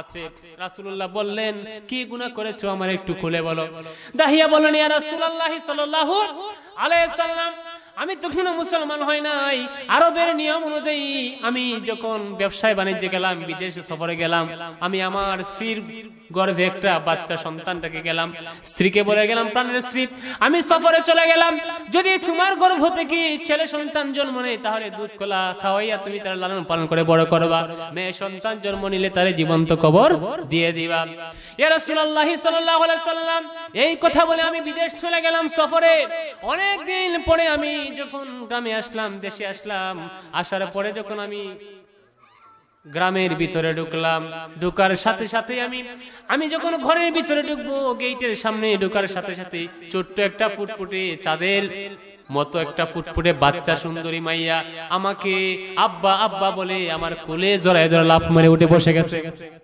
আছে রাসুল্লাহ বললেন কি গুণা করেছো আমার একটু খুলে বলো দাহিয়া বলেন ইয়া রাসুল্লাহ সাল্লাহ আলাইসাল্লাম আমি তখনও মুসলমান হয় নাই আরবের নিয়ম অনুযায়ী আমি যখন ব্যবসায় বাণিজ্যে গেলাম বিদেশে সফরে গেলাম আমি আমার স্ত্রীর গর্ভে একটা বাচ্চা সন্তানটাকে গেলাম স্ত্রীকে বলে গেলাম প্রাণের স্ত্রী আমি সফরে চলে গেলাম যদি তোমার গর্ভ থেকে ছেলে সন্তান জন্ম নেই তাহলে দুধ কলা খাওয়াইয়া তুমি তারা লালন পালন করে বড় করবা মেয়ে সন্তান জন্ম নিলে তারে জীবন্ত কবর দিয়ে দিবা রাসূলুল্লাহ সাল্লাল্লাহু আলাইহি সাল্লাম এই কথা বলে আমি বিদেশ চলে গেলাম সফরে অনেক দিন পরে আমি যখন গ্রামে আসলাম দেশে আসলাম আসার পরে যখন আমি গ্রামের ভিতরে ঢুকলাম ঢুকার সাথে সাথে আমি আমি যখন ঘরের ভিতরে ঢুকবো গেটের সামনে ঢুকার সাথে সাথে ছোট্ট একটা ফুটফুটে চাঁদের মতো একটা ফুটফুটে বাচ্চা সুন্দরী মাইয়া আমাকে আব্বা আব্বা বলে আমার কোলে জড়ায় জড়া লাফ মেরে উঠে বসে গেছে